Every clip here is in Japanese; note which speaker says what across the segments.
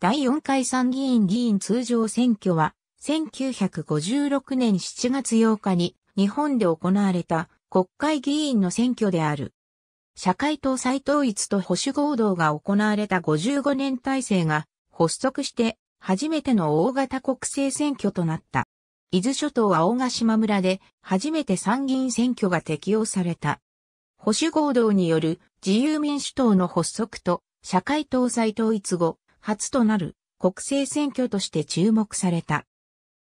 Speaker 1: 第4回参議院議員通常選挙は、1956年7月8日に日本で行われた国会議員の選挙である。社会党再統一と保守合同が行われた55年体制が発足して初めての大型国政選挙となった。伊豆諸島青ヶ島村で初めて参議院選挙が適用された。保守合同による自由民主党の発足と社会党再統一後、初となる国政選挙として注目された。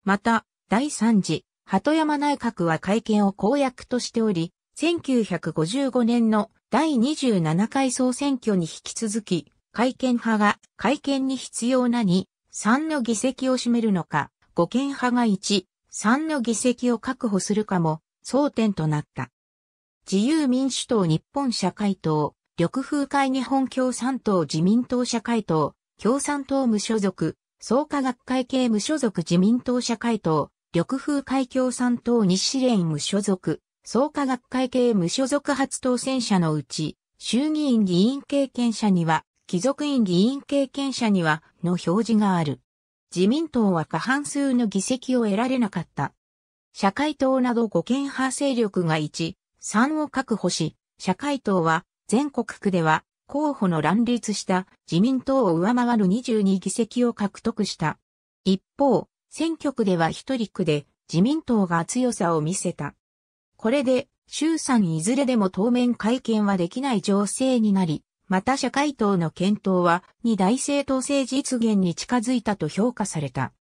Speaker 1: また、第3次、鳩山内閣は会見を公約としており、1955年の第27回総選挙に引き続き、会見派が会見に必要な2、3の議席を占めるのか、護憲派が1、3の議席を確保するかも争点となった。自由民主党日本社会党、緑風会日本共産党自民党社会党、共産党無所属、創価学会系無所属自民党社会党、緑風会共産党西連無所属、創価学会系無所属初当選者のうち、衆議院議員経験者には、貴族院議員経験者には、の表示がある。自民党は過半数の議席を得られなかった。社会党など5県派勢力が1、3を確保し、社会党は全国区では候補の乱立した自民党を上回る22議席を獲得した。一方、選挙区では一人区で自民党が強さを見せた。これで、衆参いずれでも当面会見はできない情勢になり、また社会党の検討は、二大政党治実現に近づいたと評価された。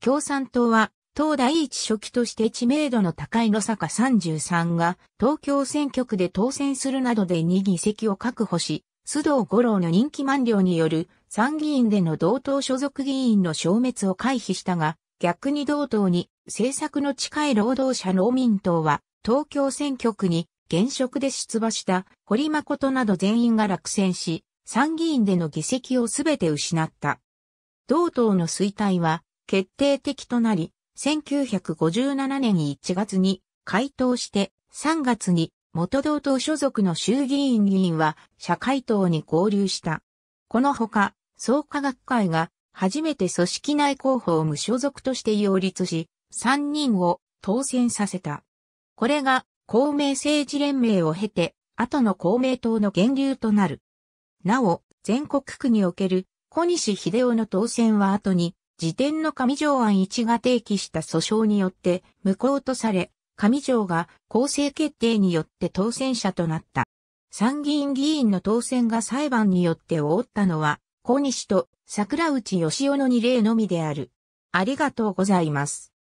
Speaker 1: 共産党は、党第一書記として知名度の高い野坂33が東京選挙区で当選するなどで2議席を確保し、須藤五郎の人気満了による参議院での同党所属議員の消滅を回避したが、逆に同党に政策の近い労働者農民党は東京選挙区に現職で出馬した堀誠など全員が落選し、参議院での議席をすべて失った。同党の衰退は決定的となり、1957年1月に回答して3月に元同党所属の衆議院議員は社会党に合流した。このほか、創価学会が初めて組織内候補を無所属として擁立し、3人を当選させた。これが公明政治連盟を経て、後の公明党の源流となる。なお、全国区における小西秀夫の当選は後に辞典の上条案一が提起した訴訟によって無効とされ、上条が公正決定によって当選者となった。参議院議員の当選が裁判によって覆ったのは、小西と桜内義夫の二例のみである。ありがとうございます。